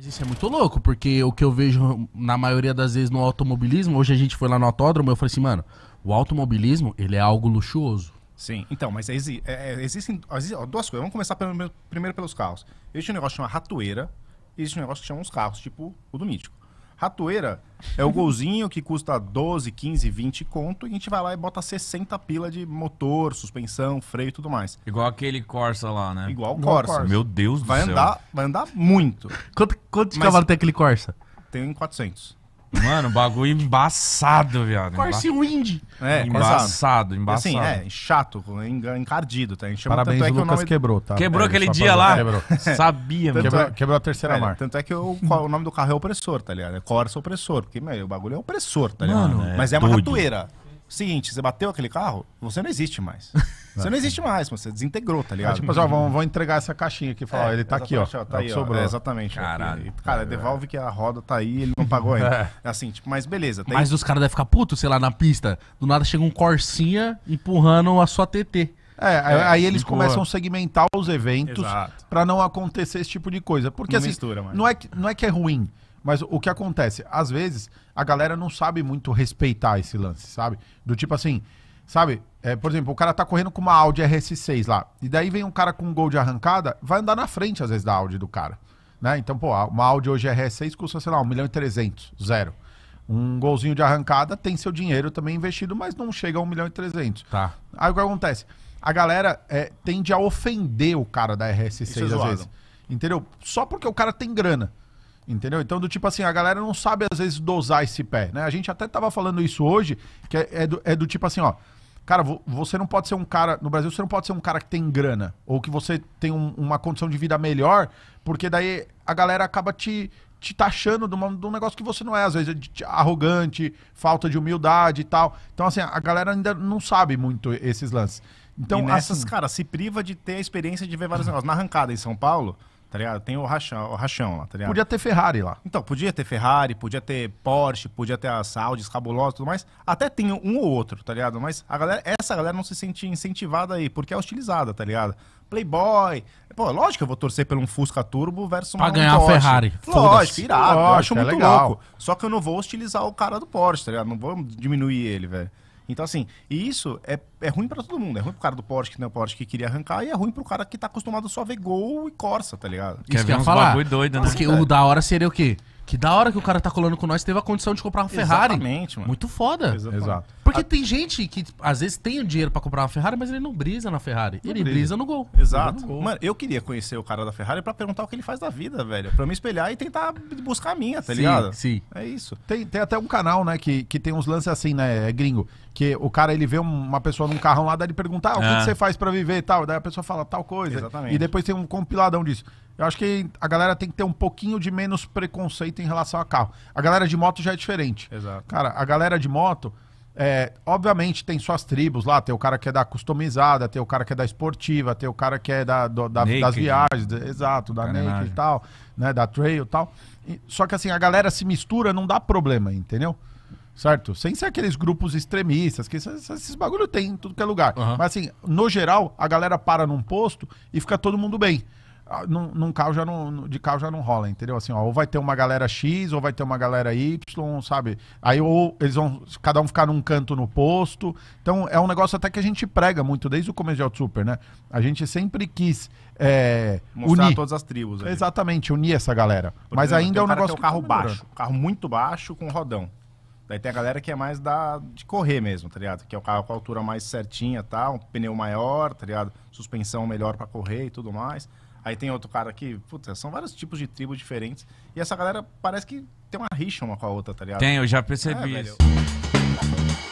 Mas isso é muito louco, porque o que eu vejo na maioria das vezes no automobilismo, hoje a gente foi lá no autódromo, eu falei assim, mano, o automobilismo, ele é algo luxuoso. Sim, então, mas exi é, é existem, existem, duas coisas. Vamos começar pelo, primeiro pelos carros. Existe um negócio que chama ratoeira, existe um negócio que chama os carros, tipo o do Mítico. Ratoeira é o golzinho que custa 12, 15, 20 conto e a gente vai lá e bota 60 pila de motor, suspensão, freio e tudo mais. Igual aquele Corsa lá, né? Igual o Corsa. Corsa. Meu Deus do vai céu. Andar, vai andar muito. Quanto, quanto de Mas cavalo tem aquele Corsa? Tem 400. Mano, bagulho embaçado, viado. Parece Wind. É, embaçado, embaçado. Assim, é, chato, encardido, tá? A gente Parabéns, tanto é o Lucas nome... quebrou, tá? Quebrou é, aquele dia lá. Quebrou. Sabia, mano. Quebrou, quebrou, a terceira é, marca. Tanto é que o, o nome do carro é opressor, tá ligado? É Corsa opressor, porque meu, o bagulho é opressor, tá ligado? Mano, Mas é, é uma doido. ratoeira. Seguinte, você bateu aquele carro, você não existe mais. Você não existe mais, você desintegrou, tá ligado? É, tipo, ó, vamos, uhum. vamos entregar essa caixinha aqui e falar, ó, é, ele tá aqui, tá é é, ó. Tá aí, ó. É, exatamente. Caralho. cara, devolve que a roda tá aí ele não pagou ainda. Assim, tipo, mas beleza. Tem... Mas os caras devem ficar putos, sei lá, na pista. Do nada chega um Corsinha empurrando a sua TT. É, é, aí eles começam a segmentar os eventos para não acontecer esse tipo de coisa. Porque não assim, mistura, não, é que, não é que é ruim, mas o que acontece? Às vezes, a galera não sabe muito respeitar esse lance, sabe? Do tipo assim, Sabe? É, por exemplo, o cara tá correndo com uma Audi RS6 lá. E daí vem um cara com um gol de arrancada, vai andar na frente, às vezes, da Audi do cara. Né? Então, pô, uma Audi hoje RS6 custa, sei lá, 1 milhão e 300, zero. Um golzinho de arrancada tem seu dinheiro também investido, mas não chega a 1 milhão e 300. Tá. Aí o que acontece? A galera é, tende a ofender o cara da RS6 é às zoado. vezes. Entendeu? Só porque o cara tem grana. Entendeu? Então, do tipo assim, a galera não sabe às vezes dosar esse pé, né? A gente até tava falando isso hoje, que é, é, do, é do tipo assim, ó. Cara, você não pode ser um cara. No Brasil, você não pode ser um cara que tem grana. Ou que você tem um, uma condição de vida melhor, porque daí a galera acaba te, te taxando de, uma, de um negócio que você não é. Às vezes é arrogante, falta de humildade e tal. Então, assim, a galera ainda não sabe muito esses lances. Então, e nessas, assim... cara, se priva de ter a experiência de ver vários negócios. Na arrancada em São Paulo, tá ligado? Tem o rachão, o rachão lá, tá ligado? Podia ter Ferrari lá. Então, podia ter Ferrari, podia ter Porsche, podia ter as Audis cabulosa e tudo mais. Até tem um ou outro, tá ligado? Mas a galera, essa galera não se sente incentivada aí, porque é hostilizada, tá ligado? Playboy. Pô, lógico que eu vou torcer pelo um Fusca Turbo versus uma Pra ganhar um Ferrari. Lógico, irado. Lógico, eu acho é muito legal. louco. Só que eu não vou hostilizar o cara do Porsche, tá ligado? Não vou diminuir ele, velho. Então, assim, e isso é, é ruim para todo mundo. É ruim pro cara do Porsche, que não é o Porsche que queria arrancar, e é ruim pro cara que tá acostumado só a ver gol e Corsa, tá ligado? Quer isso que eu ia falar. Doido, né? Porque o da hora seria o quê? Que da hora que o cara tá colando com nós teve a condição de comprar uma Ferrari. Exatamente, mano. Muito foda. Exatamente. Exato. Porque a... tem gente que às vezes tem o dinheiro para comprar uma Ferrari, mas ele não brisa na Ferrari. Não ele brisa. brisa. no gol. Exato. No gol. Mano, eu queria conhecer o cara da Ferrari para perguntar o que ele faz da vida, velho. Para me espelhar e tentar buscar a minha, tá sim, ligado? Sim. É isso. Tem, tem até um canal, né, que, que tem uns lances assim, né, é gringo, que o cara ele vê uma pessoa num carrão lá, daí ele pergunta: ah, o que, é. que você faz para viver e tal?" Daí a pessoa fala tal coisa. Exatamente. E depois tem um compiladão disso. Eu acho que a galera tem que ter um pouquinho de menos preconceito em relação a carro. A galera de moto já é diferente. Exato. Cara, a galera de moto, é, obviamente tem suas tribos lá, tem o cara que é da customizada, tem o cara que é da esportiva, tem o cara que é da, do, da das né? viagens, exato, da Carenagem. naked e tal, né, da trail tal. e tal. Só que assim, a galera se mistura, não dá problema, entendeu? Certo? Sem ser aqueles grupos extremistas, que esses, esses bagulho tem em tudo que é lugar. Uhum. Mas assim, no geral, a galera para num posto e fica todo mundo bem num, num carro já não, de carro já não rola, entendeu? Assim, ó, ou vai ter uma galera X, ou vai ter uma galera Y, sabe? Aí ou eles vão cada um ficar num canto no posto. Então é um negócio até que a gente prega muito desde o começo de Auto Super, né? A gente sempre quis é, Mostrar unir todas as tribos. Ali. Exatamente, unir essa galera. Por Mas exemplo, ainda é um negócio é um carro tá baixo, carro muito baixo com rodão. Daí tem a galera que é mais da, de correr mesmo, tá ligado? Que é o carro com a altura mais certinha, tá? Um pneu maior, tá ligado? Suspensão melhor para correr e tudo mais. Aí tem outro cara que, puta, são vários tipos de tribos diferentes. E essa galera parece que tem uma rixa uma com a outra, tá ligado? Tem, eu já percebi é, isso. Velho.